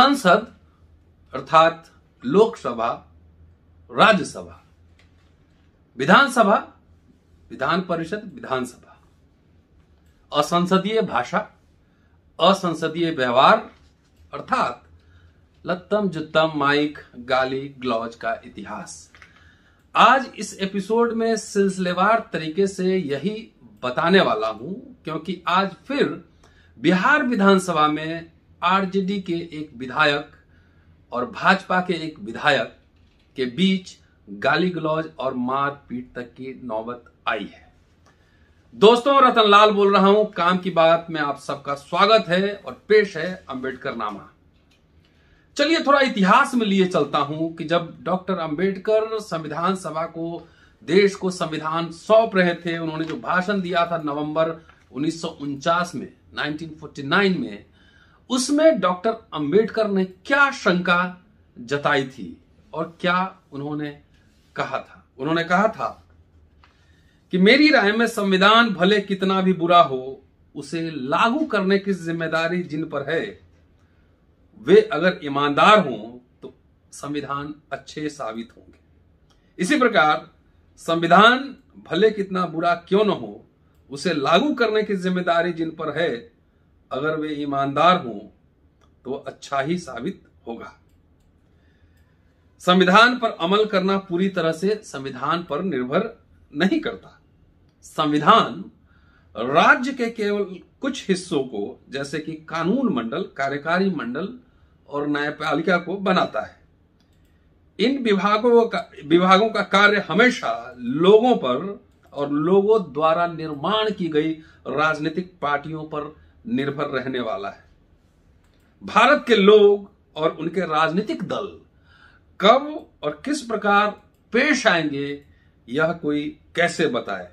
संसद अर्थात लोकसभा राज्यसभा विधानसभा विधान परिषद विधानसभा असंसदीय भाषा असंसदीय व्यवहार अर्थात लत्तम जुत्तम माइक गाली ग्लौज का इतिहास आज इस एपिसोड में सिलसिलेवार तरीके से यही बताने वाला हूं क्योंकि आज फिर बिहार विधानसभा में आरजेडी के एक विधायक और भाजपा के एक विधायक के बीच गाली गलौज और मारपीट तक की नौबत आई है दोस्तों रतनलाल बोल रहा हूं काम की बात में आप सबका स्वागत है और पेश है अंबेडकर नामा चलिए थोड़ा इतिहास में लिए चलता हूं कि जब डॉक्टर अंबेडकर संविधान सभा को देश को संविधान सौंप रहे थे उन्होंने जो भाषण दिया था नवंबर उन्नीस में 1949 में उसमें डॉक्टर अंबेडकर ने क्या शंका जताई थी और क्या उन्होंने कहा था उन्होंने कहा था कि मेरी राय में संविधान भले कितना भी बुरा हो उसे लागू करने की जिम्मेदारी जिन पर है वे अगर ईमानदार हों तो संविधान अच्छे साबित होंगे इसी प्रकार संविधान भले कितना बुरा क्यों न हो उसे लागू करने की जिम्मेदारी जिन पर है अगर वे ईमानदार हों तो अच्छा ही साबित होगा संविधान पर अमल करना पूरी तरह से संविधान पर निर्भर नहीं करता संविधान राज्य के केवल कुछ हिस्सों को जैसे कि कानून मंडल कार्यकारी मंडल और न्यायपालिका को बनाता है इन विभागों का विभागों का कार्य हमेशा लोगों पर और लोगों द्वारा निर्माण की गई राजनीतिक पार्टियों पर निर्भर रहने वाला है भारत के लोग और उनके राजनीतिक दल कब और किस प्रकार पेश आएंगे यह कोई कैसे बताए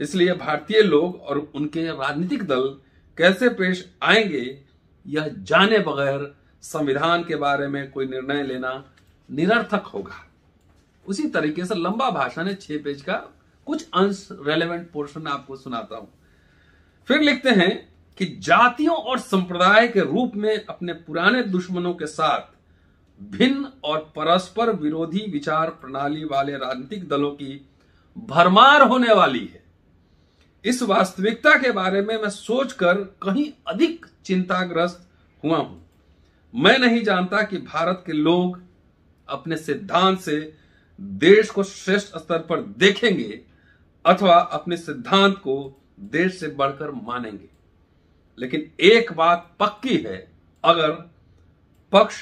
इसलिए भारतीय लोग और उनके राजनीतिक दल कैसे पेश आएंगे यह जाने बगैर संविधान के बारे में कोई निर्णय लेना निरर्थक होगा उसी तरीके से लंबा भाषण है छह पेज का कुछ अंश रेलेवेंट पोर्शन आपको सुनाता हूं फिर लिखते हैं कि जातियों और संप्रदाय के रूप में अपने पुराने दुश्मनों के साथ भिन्न और परस्पर विरोधी विचार प्रणाली वाले राजनीतिक दलों की भरमार होने वाली है इस वास्तविकता के बारे में मैं सोचकर कहीं अधिक चिंताग्रस्त हुआ हूं मैं नहीं जानता कि भारत के लोग अपने सिद्धांत से देश को श्रेष्ठ स्तर पर देखेंगे अथवा अपने सिद्धांत को देश से बढ़कर मानेंगे लेकिन एक बात पक्की है अगर पक्ष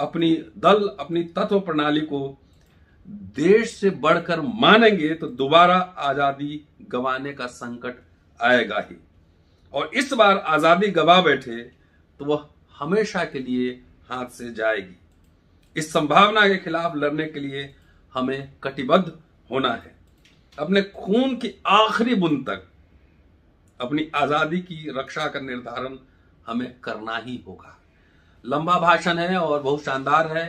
अपनी दल अपनी तत्व प्रणाली को देश से बढ़कर मानेंगे तो दोबारा आजादी गवाने का संकट आएगा ही और इस बार आजादी गवा बैठे तो वह हमेशा के लिए हाथ से जाएगी इस संभावना के खिलाफ लड़ने के लिए हमें कटिबद्ध होना है अपने खून की आखिरी बुंद तक अपनी आज़ादी की रक्षा का निर्धारण हमें करना ही होगा लंबा भाषण है और बहुत शानदार है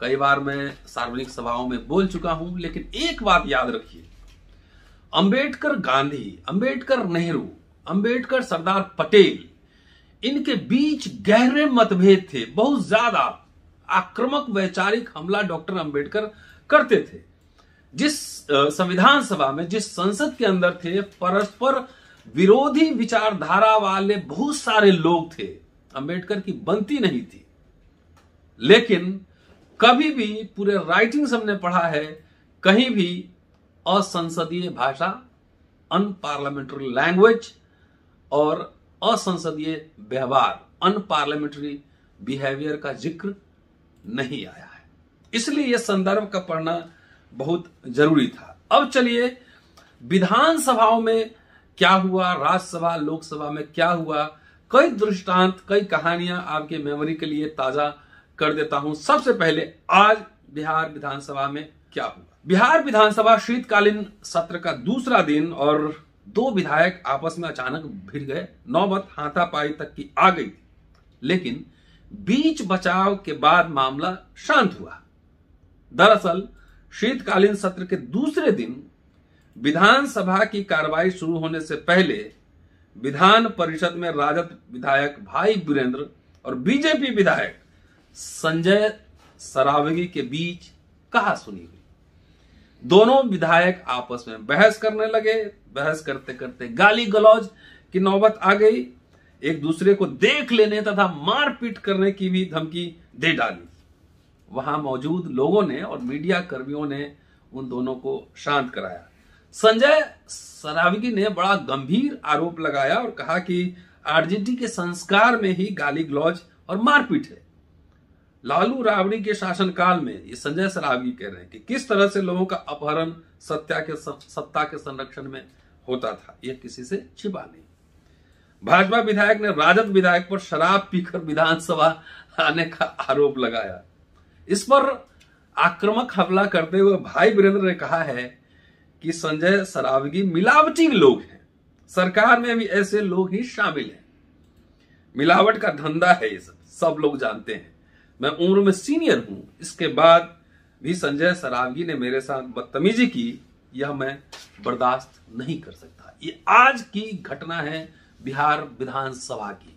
कई बार मैं सार्वजनिक सभाओं में बोल चुका हूं लेकिन एक बात याद रखिए अंबेडकर गांधी अंबेडकर नेहरू अंबेडकर सरदार पटेल इनके बीच गहरे मतभेद थे बहुत ज्यादा आक्रामक वैचारिक हमला डॉक्टर अंबेडकर करते थे जिस संविधान सभा में जिस संसद के अंदर थे परस्पर विरोधी विचारधारा वाले बहुत सारे लोग थे अंबेडकर की बनती नहीं थी लेकिन कभी भी पूरे राइटिंग्स हमने पढ़ा है कहीं भी असंसदीय भाषा अनपार्लियामेंट्री लैंग्वेज और असंसदीय व्यवहार अनपार्लियामेंट्री बिहेवियर का जिक्र नहीं आया है इसलिए यह संदर्भ का पढ़ना बहुत जरूरी था अब चलिए विधानसभाओं में क्या हुआ राज्यसभा लोकसभा में क्या हुआ कई दृष्टांत कई कहानियां आपके मेमोरी के लिए ताजा कर देता हूं सबसे पहले आज बिहार विधानसभा में क्या हुआ बिहार विधानसभा शीतकालीन सत्र का दूसरा दिन और दो विधायक आपस में अचानक भिड़ गए नौबत हाथापाई तक की आ गई लेकिन बीच बचाव के बाद मामला शांत हुआ दरअसल शीतकालीन सत्र के दूसरे दिन विधानसभा की कार्रवाई शुरू होने से पहले विधान परिषद में राजद विधायक भाई वीरेंद्र और बीजेपी विधायक संजय सरावगी के बीच कहा सुनी हुई दोनों विधायक आपस में बहस करने लगे बहस करते करते गाली गलौज की नौबत आ गई एक दूसरे को देख लेने तथा मारपीट करने की भी धमकी दे डाली वहां मौजूद लोगों ने और मीडिया कर्मियों ने उन दोनों को शांत कराया संजय सरावगी ने बड़ा गंभीर आरोप लगाया और कहा कि आरजेडी के संस्कार में ही गाली ग्लौज और मारपीट है लालू रावड़ी के शासनकाल में ये संजय सरावगी कह रहे हैं कि किस तरह से लोगों का अपहरण सत्या के सत्ता के संरक्षण में होता था यह किसी से छिपा नहीं भाजपा विधायक ने राजद विधायक पर शराब पीकर विधानसभा आने का आरोप लगाया इस पर आक्रमक हमला करते हुए भाई वीरेंद्र ने कहा है कि संजय सरावगी मिलावटी लोग हैं सरकार में भी ऐसे लोग ही शामिल हैं मिलावट का धंधा है ये सब सब लोग जानते हैं मैं उम्र में सीनियर हूं इसके बाद भी संजय सरावगी ने मेरे साथ बदतमीजी की यह मैं बर्दाश्त नहीं कर सकता ये आज की घटना है बिहार विधानसभा की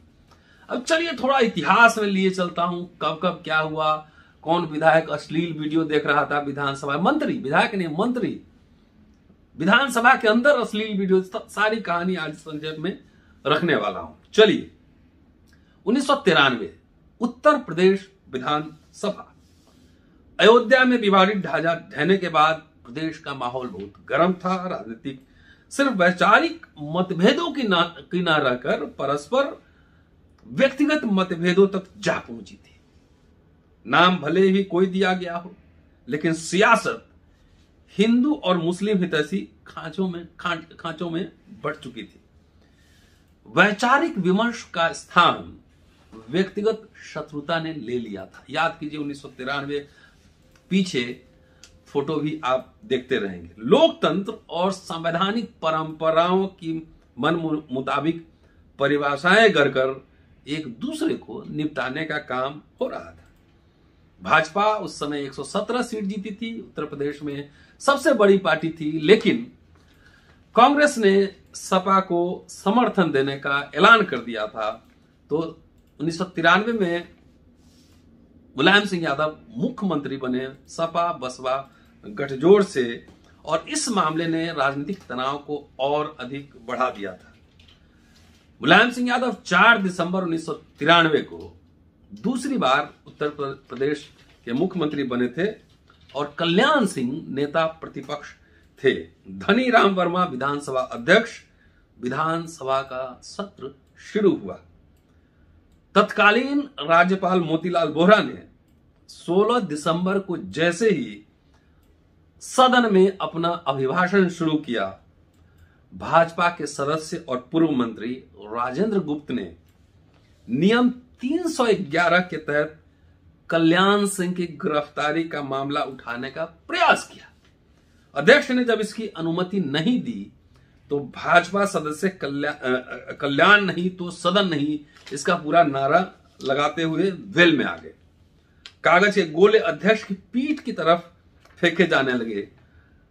अब चलिए थोड़ा इतिहास में लिए चलता हूं कब कब क्या हुआ कौन विधायक अश्लील वीडियो देख रहा था विधानसभा मंत्री विधायक नहीं मंत्री विधानसभा के अंदर अश्लील वीडियो सारी कहानी आज संक्षेप में रखने वाला हूं चलिए उन्नीस उत्तर प्रदेश विधानसभा अयोध्या में विवादित ढांचा ढहने के बाद प्रदेश का माहौल बहुत गर्म था राजनीतिक सिर्फ वैचारिक मतभेदों की ना की ना रहकर परस्पर व्यक्तिगत मतभेदों तक जा पहुंची थी नाम भले ही कोई दिया गया हो लेकिन सियासत हिंदू और मुस्लिम हितैषी खांचों में खांचों में बढ़ चुकी थी वैचारिक विमर्श का स्थान व्यक्तिगत शत्रुता ने ले लिया था याद कीजिए उन्नीस सौ तिरानवे पीछे फोटो भी आप देखते रहेंगे लोकतंत्र और संवैधानिक परंपराओं की मन मुताबिक परिभाषाएं कर एक दूसरे को निपटाने का काम हो रहा था भाजपा उस समय 117 सीट जीती थी उत्तर प्रदेश में सबसे बड़ी पार्टी थी लेकिन कांग्रेस ने सपा को समर्थन देने का ऐलान कर दिया था तो उन्नीस में मुलायम सिंह यादव मुख्यमंत्री बने सपा बसपा गठजोड़ से और इस मामले ने राजनीतिक तनाव को और अधिक बढ़ा दिया था मुलायम सिंह यादव 4 दिसंबर उन्नीस को दूसरी बार उत्तर प्रदेश के मुख्यमंत्री बने थे और कल्याण सिंह नेता प्रतिपक्ष थे धनी राम वर्मा विधानसभा अध्यक्ष विधानसभा का सत्र शुरू हुआ तत्कालीन राज्यपाल मोतीलाल बोहरा ने 16 दिसंबर को जैसे ही सदन में अपना अभिभाषण शुरू किया भाजपा के सदस्य और पूर्व मंत्री राजेंद्र गुप्त ने नियम 311 के तहत कल्याण सिंह की गिरफ्तारी का मामला उठाने का प्रयास किया अध्यक्ष ने जब इसकी अनुमति नहीं दी तो भाजपा सदस्य कल्याण नहीं तो सदन नहीं इसका पूरा नारा लगाते हुए वेल में आ गए कागज के गोले अध्यक्ष की पीठ की तरफ फेंके जाने लगे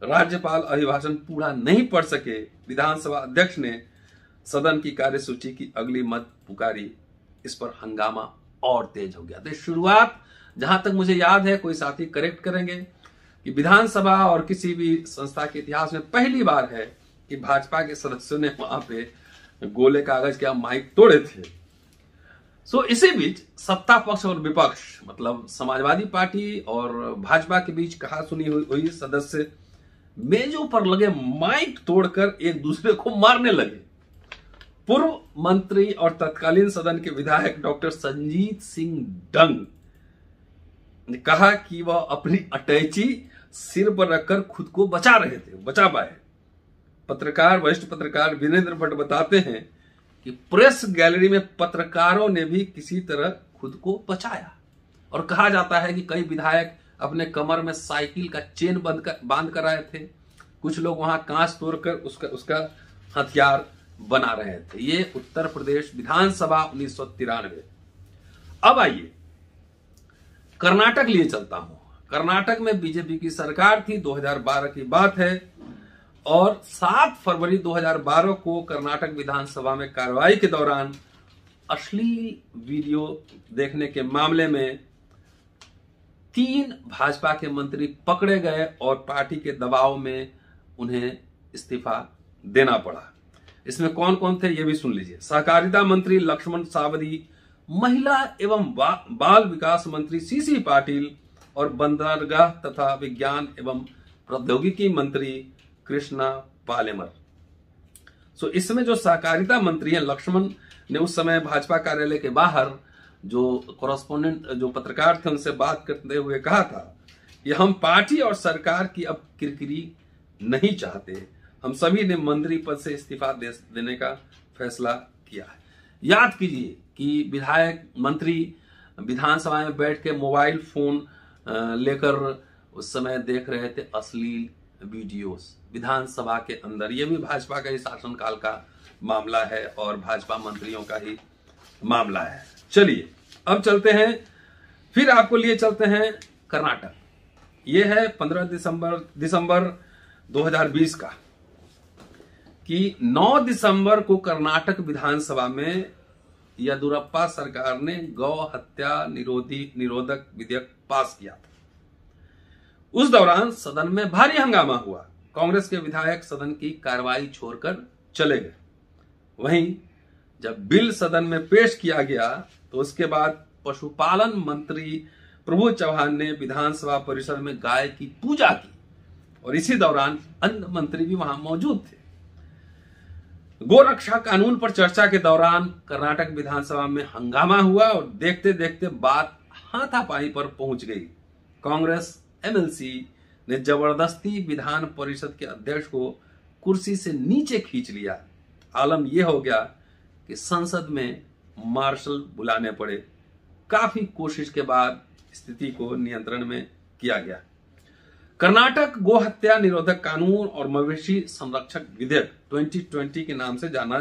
राज्यपाल अभिभाषण पूरा नहीं पढ़ सके विधानसभा अध्यक्ष ने सदन की कार्यसूची की अगली मत पुकारी इस पर हंगामा और तेज हो गया तो शुरुआत जहां तक मुझे याद है कोई साथी करेक्ट करेंगे कि विधानसभा और किसी भी संस्था के इतिहास में पहली बार है कि भाजपा के सदस्यों ने वहां पे गोले कागज के माइक तोड़े थे सो so, इसी बीच सत्ता पक्ष और विपक्ष मतलब समाजवादी पार्टी और भाजपा के बीच कहा सुनी हुई, हुई सदस्य मेजों पर लगे माइक तोड़कर एक दूसरे को मारने लगे पूर्व मंत्री और तत्कालीन सदन के विधायक डॉक्टर संजीत सिंह डंग ने कहा कि वह अपनी अटैची सिर पर रखकर खुद को बचा रहे थे बचा पाए पत्रकार वरिष्ठ पत्रकार वीरेंद्र भट्ट बताते हैं कि प्रेस गैलरी में पत्रकारों ने भी किसी तरह खुद को बचाया और कहा जाता है कि कई विधायक अपने कमर में साइकिल का चेन कर बांध कर आए थे कुछ लोग वहां कांच तोड़कर उसका उसका हथियार बना रहे थे ये उत्तर प्रदेश विधानसभा उन्नीस अब आइए कर्नाटक लिए चलता हूं कर्नाटक में बीजेपी की सरकार थी 2012 की बात है और 7 फरवरी 2012 को कर्नाटक विधानसभा में कार्रवाई के दौरान अश्लील वीडियो देखने के मामले में तीन भाजपा के मंत्री पकड़े गए और पार्टी के दबाव में उन्हें इस्तीफा देना पड़ा इसमें कौन कौन थे ये भी सुन लीजिए सहकारिता मंत्री लक्ष्मण सावरी महिला एवं बाल विकास मंत्री सीसी पाटिल और बंदरगाह तथा विज्ञान एवं प्रौद्योगिकी मंत्री कृष्णा पालेमर सो इसमें जो सहकारिता मंत्री है लक्ष्मण ने उस समय भाजपा कार्यालय के बाहर जो कॉरेस्पोंडेंट जो पत्रकार थे उनसे बात करते हुए कहा था कि हम पार्टी और सरकार की अब किरकिरी नहीं चाहते हम सभी ने मंत्री पद से इस्तीफा देने का फैसला किया है याद कीजिए कि विधायक मंत्री विधानसभा में बैठ के मोबाइल फोन लेकर उस समय देख रहे थे अश्लील वीडियोस विधानसभा के अंदर ये भी भाजपा का ही शासनकाल का मामला है और भाजपा मंत्रियों का ही मामला है चलिए अब चलते हैं फिर आपको लिए चलते हैं कर्नाटक ये है 15 दिसंबर दिसंबर 2020 का कि 9 दिसंबर को कर्नाटक विधानसभा में यदुरप्पा सरकार ने गौ हत्या निरोधी निरोधक विधेयक पास किया था उस दौरान सदन में भारी हंगामा हुआ कांग्रेस के विधायक सदन की कार्रवाई छोड़कर चले गए वहीं जब बिल सदन में पेश किया गया तो उसके बाद पशुपालन मंत्री प्रभु चौहान ने विधानसभा परिसर में गाय की पूजा की और इसी दौरान अन्य मंत्री भी वहां मौजूद थे गोरक्षा कानून पर चर्चा के दौरान कर्नाटक विधानसभा में हंगामा हुआ और देखते देखते बात हाथापाई पर पहुंच गई कांग्रेस एमएलसी ने जबरदस्ती विधान परिषद के अध्यक्ष को कुर्सी से नीचे खींच लिया आलम यह हो गया कि संसद में मार्शल बुलाने पड़े काफी कोशिश के बाद स्थिति को नियंत्रण में किया गया कर्नाटक गो हत्या निरोधक कानून और मवेशी संरक्षक विधेयक 2020 के नाम से जाना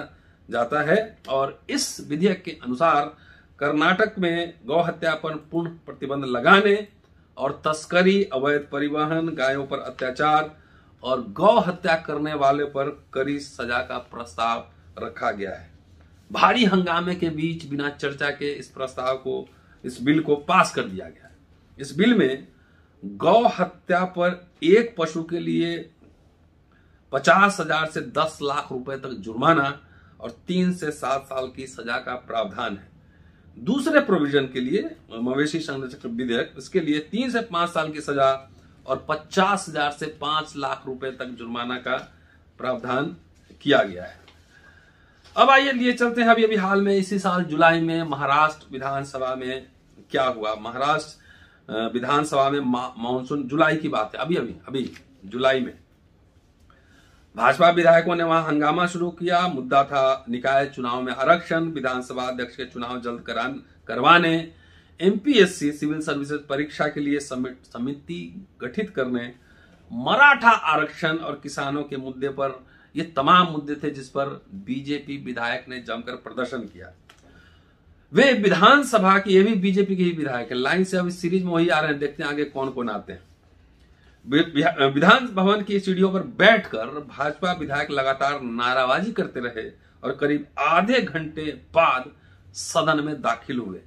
जाता है और इस विधेयक के अनुसार कर्नाटक में गौ हत्या पर पूर्ण प्रतिबंध लगाने और तस्करी अवैध परिवहन गायों पर अत्याचार और गौ हत्या करने वाले पर कड़ी सजा का प्रस्ताव रखा गया है भारी हंगामे के बीच बिना चर्चा के इस प्रस्ताव को इस बिल को पास कर दिया गया है इस बिल में गौ हत्या पर एक पशु के लिए पचास हजार से दस लाख रुपए तक जुर्माना और तीन से सात साल की सजा का प्रावधान है दूसरे प्रोविजन के लिए मवेशी संरक्षक विधेयक इसके लिए तीन से पांच साल की सजा और पचास हजार से पांच लाख रुपए तक जुर्माना का प्रावधान किया गया है अब आइए लिए चलते हैं अभी अभी हाल में इसी साल जुलाई में महाराष्ट्र विधानसभा में क्या हुआ महाराष्ट्र विधानसभा में मानसून जुलाई की बात है अभी अभी अभी जुलाई में भाजपा विधायकों ने वहां हंगामा शुरू किया मुद्दा था निकाय चुनाव में आरक्षण विधानसभा अध्यक्ष के चुनाव जल्द करवाने एमपीएससी सिविल सर्विसेज परीक्षा के लिए समिति गठित करने मराठा आरक्षण और किसानों के मुद्दे पर ये तमाम मुद्दे थे जिस पर बीजेपी विधायक ने जमकर प्रदर्शन किया वे विधानसभा की ये भी बीजेपी के ही विधायक है लाइन से अभी सीरीज में वही आ रहे हैं देखते हैं आगे कौन कौन आते हैं विधान भवन की स्टूडियो पर बैठकर भाजपा विधायक लगातार नाराबाजी करते रहे और करीब आधे घंटे बाद सदन में दाखिल हुए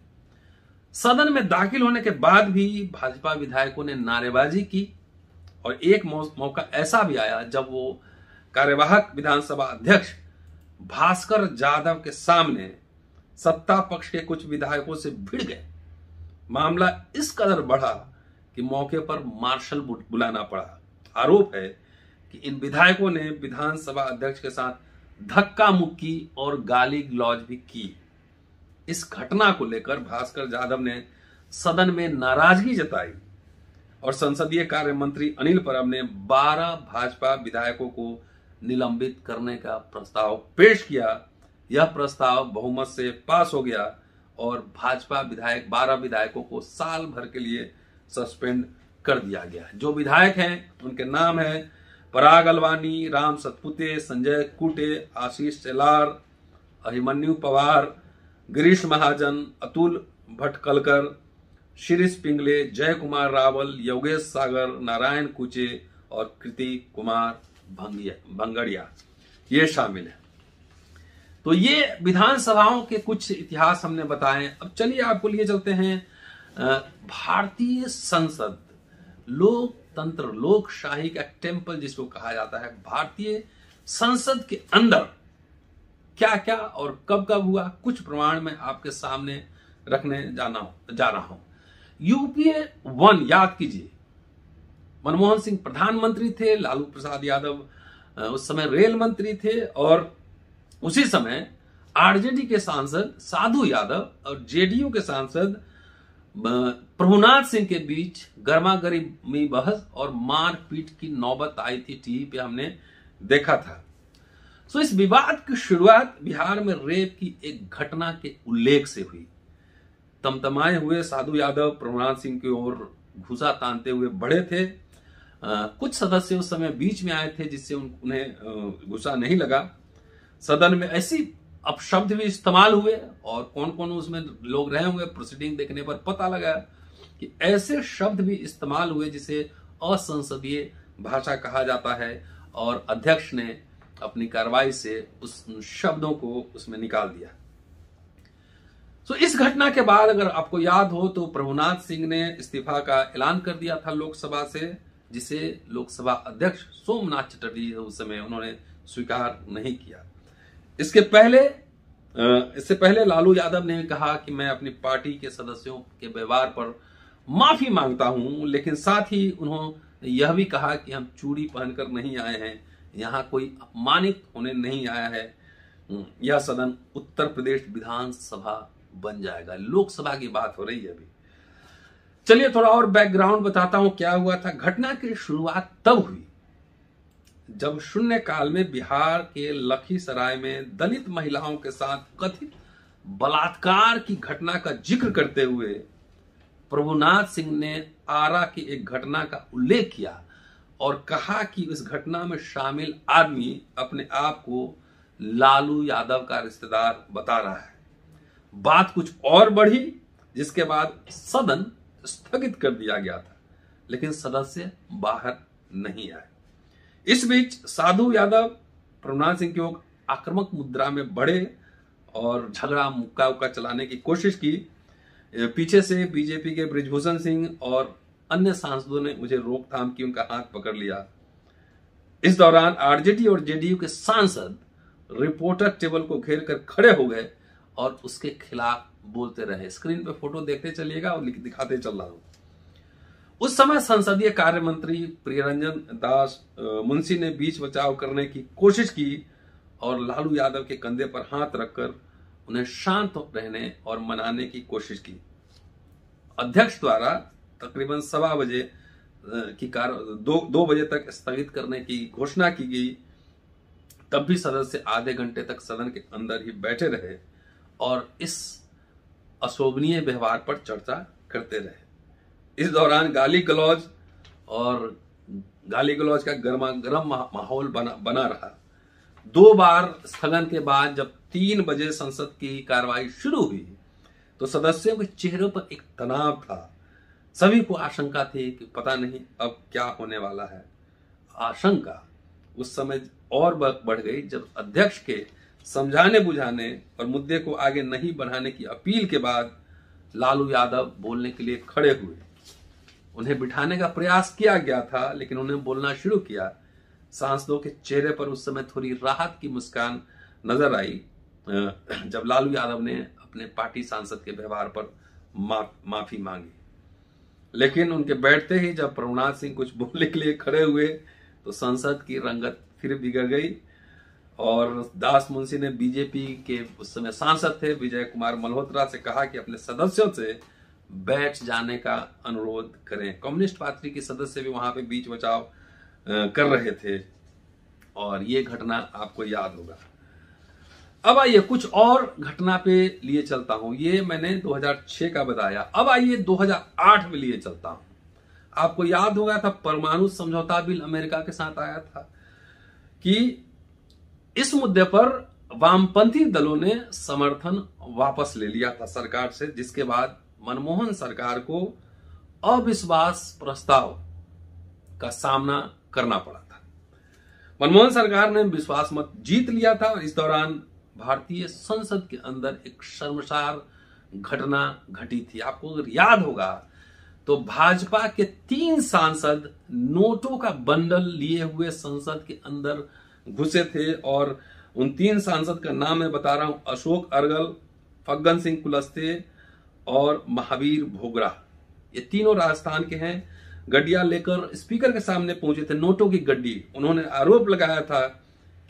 सदन में दाखिल होने के बाद भी भाजपा विधायकों ने नारेबाजी की और एक मौका ऐसा भी आया जब वो कार्यवाहक विधानसभा अध्यक्ष भास्कर जाधव के सामने सत्ता पक्ष के कुछ विधायकों से भिड़ गए मामला इस कदर बढ़ा कि मौके पर मार्शल बुलाना पड़ा आरोप है कि इन विधायकों ने विधानसभा अध्यक्ष के साथ धक्का मुक्की और गाली गलौज भी की इस घटना को लेकर भास्कर जाधव ने सदन में नाराजगी जताई और संसदीय कार्य मंत्री अनिल परब ने 12 भाजपा विधायकों को निलंबित करने का प्रस्ताव पेश किया यह प्रस्ताव बहुमत से पास हो गया और भाजपा विधायक बारह विधायकों को साल भर के लिए सस्पेंड कर दिया गया जो विधायक हैं उनके नाम है पराग अलवानी राम सतपुते संजय कुटे आशीष चेलार अभिमन्यु पवार गिरीश महाजन अतुल भटकलकर शिरीष पिंगले जय कुमार रावल योगेश सागर नारायण कुचे और कृति कुमार भंगिया भंगड़िया ये शामिल है तो ये विधानसभाओं के कुछ इतिहास हमने बताए अब चलिए आपको लिए चलते हैं भारतीय संसद लोकतंत्र लोकशाही का टेम्पल जिसको कहा जाता है भारतीय संसद के अंदर क्या क्या और कब कब हुआ कुछ प्रमाण में आपके सामने रखने जाना जा रहा हूं यूपीए वन याद कीजिए मनमोहन सिंह प्रधानमंत्री थे लालू प्रसाद यादव उस समय रेल मंत्री थे और उसी समय आरजेडी के सांसद साधु यादव और जेडीयू के सांसद प्रभुनाथ सिंह के बीच गर्मा गर्मी बहस और मारपीट की नौबत आई थी टीवी पे हमने देखा था सो इस विवाद की शुरुआत बिहार में रेप की एक घटना के उल्लेख से हुई तमतमाए हुए साधु यादव प्रभुनाथ सिंह की ओर घुसा तानते हुए बड़े थे आ, कुछ सदस्य उस समय बीच में आए थे जिससे उन, उन्हें घुसा नहीं लगा सदन में ऐसी अपशब्द भी इस्तेमाल हुए और कौन कौन उसमें लोग रहे होंगे प्रोसीडिंग देखने पर पता लगा कि ऐसे शब्द भी इस्तेमाल हुए जिसे असंसदीय भाषा कहा जाता है और अध्यक्ष ने अपनी कार्रवाई से उस शब्दों को उसमें निकाल दिया तो इस घटना के बाद अगर आपको याद हो तो प्रभुनाथ सिंह ने इस्तीफा का ऐलान कर दिया था लोकसभा से जिसे लोकसभा अध्यक्ष सोमनाथ चटर्जी उस समय उन्होंने स्वीकार नहीं किया इसके पहले इससे पहले लालू यादव ने कहा कि मैं अपनी पार्टी के सदस्यों के व्यवहार पर माफी मांगता हूं लेकिन साथ ही उन्होंने यह भी कहा कि हम चूड़ी पहनकर नहीं आए हैं यहां कोई अपमानित होने नहीं आया है हम्म, यह सदन उत्तर प्रदेश विधानसभा बन जाएगा लोकसभा की बात हो रही है अभी चलिए थोड़ा और बैकग्राउंड बताता हूं क्या हुआ था घटना की शुरुआत तब हुई जब शून्य काल में बिहार के लखीसराय में दलित महिलाओं के साथ कथित बलात्कार की घटना का जिक्र करते हुए प्रभुनाथ सिंह ने आरा की एक घटना का उल्लेख किया और कहा कि इस घटना में शामिल आदमी अपने आप को लालू यादव का रिश्तेदार बता रहा है बात कुछ और बढ़ी जिसके बाद सदन स्थगित कर दिया गया था लेकिन सदस्य बाहर नहीं आए इस बीच साधु यादव प्रभुनाथ सिंह की ओर आक्रामक मुद्रा में बढ़े और झगड़ा मुक्का उक्का चलाने की कोशिश की पीछे से बीजेपी के ब्रिजभूषण सिंह और अन्य सांसदों ने मुझे रोकथाम की उनका हाथ पकड़ लिया इस दौरान आरजेडी और जेडीयू के सांसद रिपोर्टर टेबल को घेर कर खड़े हो गए और उसके खिलाफ बोलते रहे स्क्रीन पे फोटो देखते चलिएगा और दिखाते चल रहा हूं उस समय संसदीय कार्य मंत्री प्रियरंजन दास मुंशी ने बीच बचाव करने की कोशिश की और लालू यादव के कंधे पर हाथ रखकर उन्हें शांत रहने और मनाने की कोशिश की अध्यक्ष द्वारा तकरीबन सवा बजे की कार दो दो बजे तक स्थगित करने की घोषणा की गई तब भी सदस्य आधे घंटे तक सदन के अंदर ही बैठे रहे और इस अशोभनीय व्यवहार पर चर्चा करते रहे इस दौरान गाली गलौज और गाली गलौज का गर्मा गर्म माहौल बना बना रहा दो बार स्थगन के बाद जब तीन बजे संसद की कार्रवाई शुरू हुई तो सदस्यों के चेहरों पर एक तनाव था सभी को आशंका थी कि पता नहीं अब क्या होने वाला है आशंका उस समय और बढ़ गई जब अध्यक्ष के समझाने बुझाने और मुद्दे को आगे नहीं बढ़ाने की अपील के बाद लालू यादव बोलने के लिए खड़े हुए उन्हें बिठाने का प्रयास किया गया था लेकिन उन्हें बोलना शुरू किया सांसदों के चेहरे पर उस समय थोड़ी राहत की मुस्कान नजर आई जब लालू यादव ने अपने पार्टी सांसद के व्यवहार पर मा, माफी मांगी लेकिन उनके बैठते ही जब प्रभुनाथ सिंह कुछ बोलने के लिए खड़े हुए तो संसद की रंगत फिर बिगड़ गई और दास मुंशी ने बीजेपी के उस समय सांसद थे विजय कुमार मल्होत्रा से कहा कि अपने सदस्यों से बैठ जाने का अनुरोध करें कम्युनिस्ट पार्टी के सदस्य भी वहां पे बीच बचाव कर रहे थे और ये घटना आपको याद होगा अब आइए कुछ और घटना पे लिए चलता हूं ये मैंने 2006 का बताया अब आइए 2008 में लिए चलता हूं आपको याद हो गया था परमाणु समझौता बिल अमेरिका के साथ आया था कि इस मुद्दे पर वामपंथी दलों ने समर्थन वापस ले लिया था सरकार से जिसके बाद मनमोहन सरकार को अविश्वास प्रस्ताव का सामना करना पड़ा था मनमोहन सरकार ने विश्वास मत जीत लिया था और इस दौरान भारतीय संसद के अंदर एक शर्मसार घटना घटी थी आपको अगर याद होगा तो भाजपा के तीन सांसद नोटों का बंडल लिए हुए संसद के अंदर घुसे थे और उन तीन सांसद का नाम मैं बता रहा हूं अशोक अरगल फग्गन सिंह कुलस्ते और महावीर भोगरा ये तीनों राजस्थान के हैं गड्डिया लेकर स्पीकर के सामने पहुंचे थे नोटों की गड्डी उन्होंने आरोप लगाया था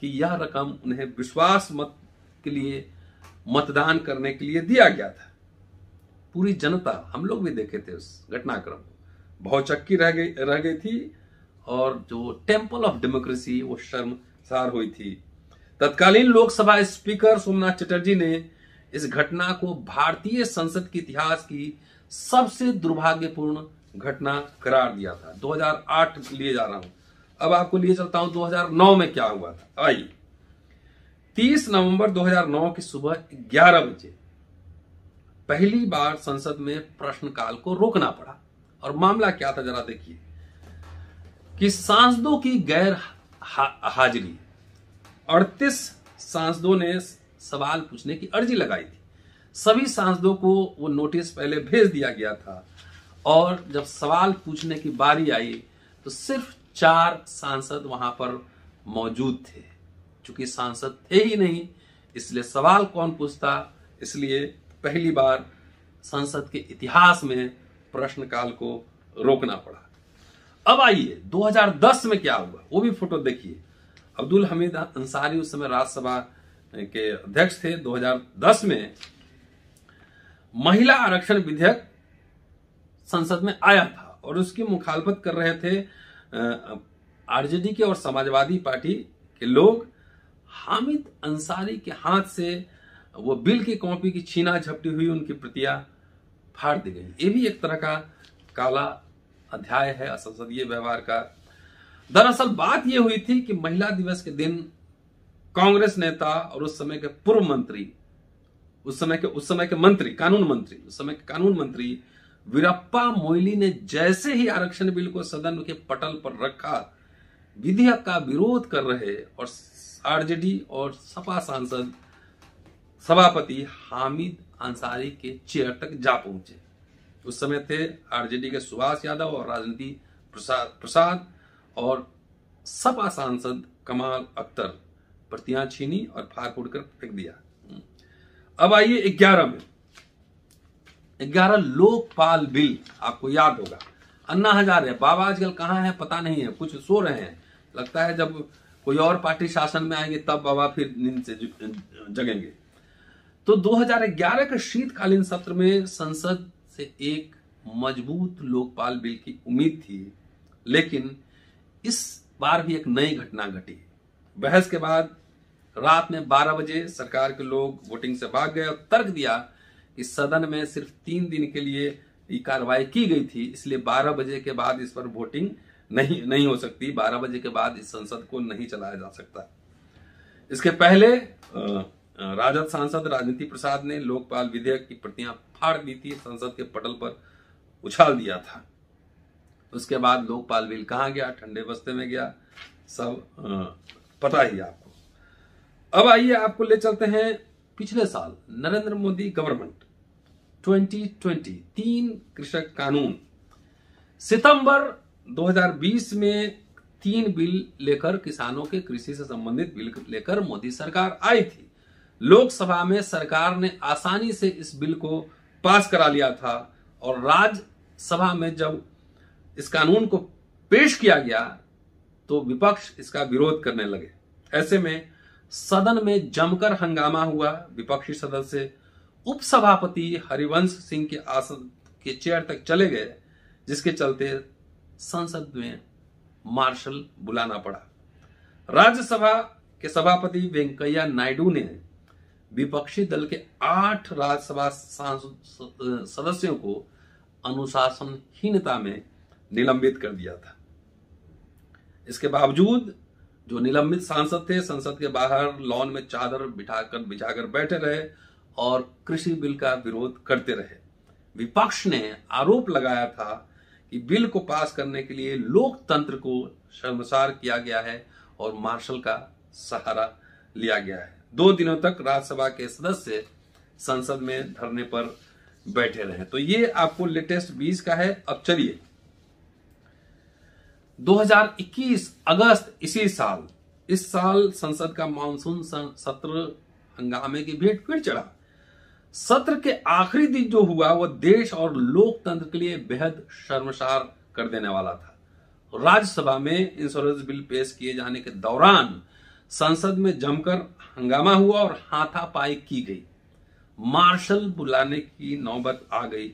कि यह रकम उन्हें विश्वास मत के लिए मतदान करने के लिए दिया गया था पूरी जनता हम लोग भी देखे थे उस घटनाक्रम को बहुचक्की रह गई रह गई थी और जो टेम्पल ऑफ डेमोक्रेसी वो शर्मसार हुई थी तत्कालीन लोकसभा स्पीकर सोमनाथ चटर्जी ने इस घटना को भारतीय संसद के इतिहास की सबसे दुर्भाग्यपूर्ण घटना करार दिया था 2008 लिए जा रहा हूं अब आपको लिए चलता हूं 2009 में क्या हुआ था आइए 30 नवंबर 2009 की सुबह 11 बजे पहली बार संसद में प्रश्नकाल को रोकना पड़ा और मामला क्या था जरा देखिए कि सांसदों की गैर हा, हाजिरी अड़तीस सांसदों ने सवाल पूछने की अर्जी लगाई थी सभी सांसदों को वो नोटिस पहले भेज दिया गया था और जब सवाल पूछने की बारी आई तो सिर्फ चार सांसद वहां पर मौजूद थे चूंकि सांसद थे ही नहीं इसलिए सवाल कौन पूछता इसलिए पहली बार संसद के इतिहास में प्रश्नकाल को रोकना पड़ा अब आइए 2010 में क्या हुआ वो भी फोटो देखिए अब्दुल हमीद अंसारी उस समय राज्यसभा के अध्यक्ष थे 2010 में महिला आरक्षण विधेयक संसद में आया था और उसकी मुखालफत कर रहे थे आरजेडी के और समाजवादी पार्टी के लोग हामिद अंसारी के हाथ से वो बिल की कॉपी की छीना झपटी हुई उनकी प्रतिया फाड़ दी गई ये भी एक तरह का काला अध्याय है असंसदीय व्यवहार का दरअसल बात यह हुई थी कि महिला दिवस के दिन कांग्रेस नेता और उस समय के पूर्व मंत्री उस समय के उस समय के मंत्री कानून मंत्री उस समय के कानून मंत्री वीरप्पा मोइली ने जैसे ही आरक्षण बिल को सदन के पटल पर रखा विधेयक का विरोध कर रहे और आरजेडी और सपा सांसद सभापति हामिद अंसारी के चेयर तक जा पहुंचे उस समय थे आरजेडी के सुभाष यादव और राजनीति प्रसाद प्रसाद और सपा सांसद कमाल अख्तर प्रतियां छीनी और फाक उड़कर फेंक दिया अब आइए ग्यारह में ग्यारह लोकपाल बिल आपको याद होगा अन्ना हजारे बाबा आजकल कहाँ है पता नहीं है कुछ सो रहे हैं लगता है जब कोई और पार्टी शासन में आएंगे तब बाबा फिर नींद से जगेंगे तो 2011 के शीतकालीन सत्र में संसद से एक मजबूत लोकपाल बिल की उम्मीद थी लेकिन इस बार भी एक नई घटना घटी बहस के बाद रात में 12 बजे सरकार के लोग वोटिंग से भाग गए और तर्क दिया कि सदन में सिर्फ तीन दिन के लिए कार्रवाई की गई थी इसलिए 12 बजे के बाद इस पर वोटिंग नहीं नहीं हो सकती 12 बजे के बाद इस संसद को नहीं चलाया जा सकता इसके पहले राजद सांसद राजनीति प्रसाद ने लोकपाल विधेयक की प्रतियां फाड़ दी थी संसद के पटल पर उछाल दिया था उसके बाद लोकपाल बिल कहा गया ठंडे बस्ते में गया सब पता ही आपको अब आइए आपको ले चलते हैं पिछले साल नरेंद्र मोदी गवर्नमेंट 2020 तीन कृषक कानून सितंबर 2020 में तीन बिल लेकर किसानों के कृषि से संबंधित बिल लेकर मोदी सरकार आई थी लोकसभा में सरकार ने आसानी से इस बिल को पास करा लिया था और राज्यसभा में जब इस कानून को पेश किया गया तो विपक्ष इसका विरोध करने लगे ऐसे में सदन में जमकर हंगामा हुआ विपक्षी सदस्य उपसभापति हरिवंश सिंह के आसन के चेयर तक चले गए जिसके चलते संसद में मार्शल बुलाना पड़ा राज्यसभा के सभापति वेंकैया नायडू ने विपक्षी दल के आठ राज्यसभा सदस्यों को अनुशासनहीनता में निलंबित कर दिया था इसके बावजूद जो निलंबित सांसद थे संसद के बाहर लॉन में चादर बिठाकर बिछाकर बैठे रहे और कृषि बिल का विरोध करते रहे विपक्ष ने आरोप लगाया था कि बिल को पास करने के लिए लोकतंत्र को शर्मसार किया गया है और मार्शल का सहारा लिया गया है दो दिनों तक राज्यसभा के सदस्य संसद में धरने पर बैठे रहे तो ये आपको लेटेस्ट बीस का है अब चलिए 2021 अगस्त इसी साल इस साल संसद का मानसून सत्र हंगामे की भेंट फिर चढ़ा सत्र के आखिरी दिन जो हुआ वह देश और लोकतंत्र के लिए बेहद शर्मसार कर देने वाला था राज्यसभा में इंश्योरेंस बिल पेश किए जाने के दौरान संसद में जमकर हंगामा हुआ और हाथापाई की गई मार्शल बुलाने की नौबत आ गई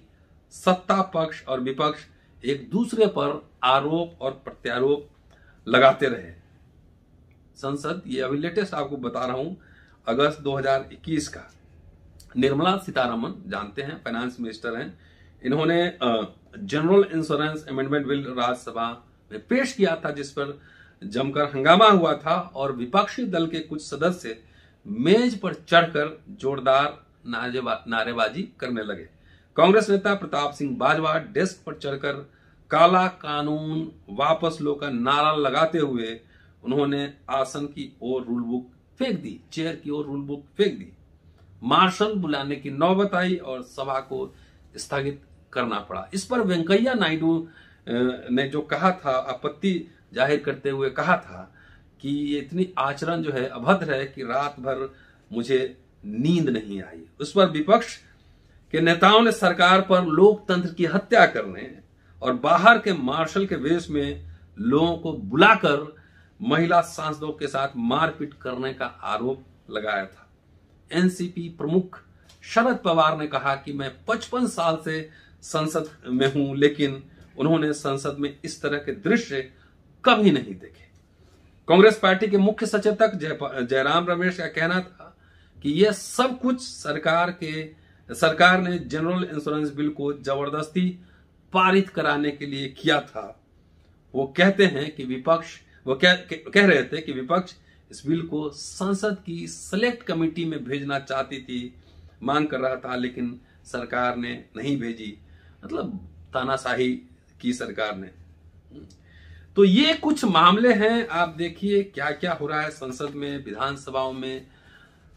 सत्ता पक्ष और विपक्ष एक दूसरे पर आरोप और प्रत्यारोप लगाते रहे संसद ये अभी लेटेस्ट आपको बता रहा हूं अगस्त 2021 का निर्मला सीतारमन जानते हैं फाइनेंस मिनिस्टर हैं इन्होंने general insurance amendment bill Rajya Sabha में पेश किया था जिस पर जमकर हंगामा हुआ था और विपक्षी दल के कुछ सदस्य मेज पर चढ़कर जोरदार नारेबाजी करने लगे कांग्रेस नेता प्रताप सिंह बाजवा डेस्क पर चढ़कर काला कानून वापस लो का नारा लगाते हुए उन्होंने आसन की ओर रूल बुक फेंक दी चेयर की ओर रूल बुक फेंक दी मार्शल बुलाने की नौबत आई और सभा को स्थगित करना पड़ा इस पर वेंकैया नायडू ने जो कहा था आपत्ति जाहिर करते हुए कहा था कि ये इतनी आचरण जो है अभद्र है कि रात भर मुझे नींद नहीं आई उस पर विपक्ष कि नेताओं ने सरकार पर लोकतंत्र की हत्या करने और बाहर के मार्शल के वेश में लोगों को बुलाकर महिला सांसदों के साथ मारपीट करने का आरोप लगाया था एनसीपी प्रमुख शरद पवार ने कहा कि मैं पचपन साल से संसद में हूं लेकिन उन्होंने संसद में इस तरह के दृश्य कभी नहीं देखे कांग्रेस पार्टी के मुख्य सचेतक जयराम रमेश का कहना था कि यह सब कुछ सरकार के सरकार ने जनरल इंश्योरेंस बिल को जबरदस्ती पारित कराने के लिए किया था वो कहते हैं कि विपक्ष वो कह, कह रहे थे कि विपक्ष इस बिल को संसद की सिलेक्ट कमेटी में भेजना चाहती थी मांग कर रहा था लेकिन सरकार ने नहीं भेजी मतलब तानाशाही की सरकार ने तो ये कुछ मामले हैं आप देखिए क्या क्या हो रहा है संसद में विधानसभाओं में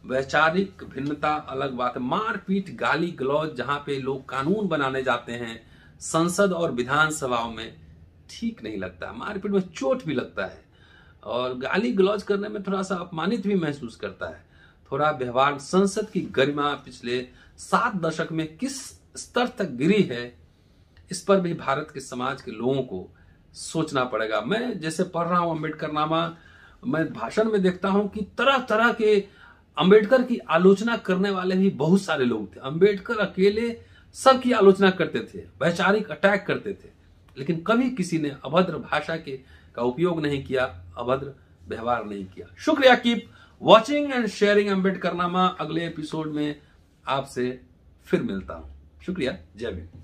वैचारिक भिन्नता अलग बात है मारपीट गाली गलौज जहां पे लोग कानून बनाने जाते हैं संसद और विधानसभाओं में ठीक नहीं लगता मारपीट में चोट भी लगता है और गाली गलौज करने में थोड़ा सा अपमानित भी महसूस करता है थोड़ा व्यवहार संसद की गरिमा पिछले सात दशक में किस स्तर तक गिरी है इस पर भी भारत के समाज के लोगों को सोचना पड़ेगा मैं जैसे पढ़ रहा हूं अम्बेडकर नामा मैं भाषण में देखता हूं कि तरह तरह के अंबेडकर की आलोचना करने वाले भी बहुत सारे लोग थे अंबेडकर अकेले सबकी आलोचना करते थे वैचारिक अटैक करते थे लेकिन कभी किसी ने अभद्र भाषा के का उपयोग नहीं किया अभद्र व्यवहार नहीं किया शुक्रिया keep watching and sharing Ambedkar नामा अगले एपिसोड में आपसे फिर मिलता हूं शुक्रिया जय भिंद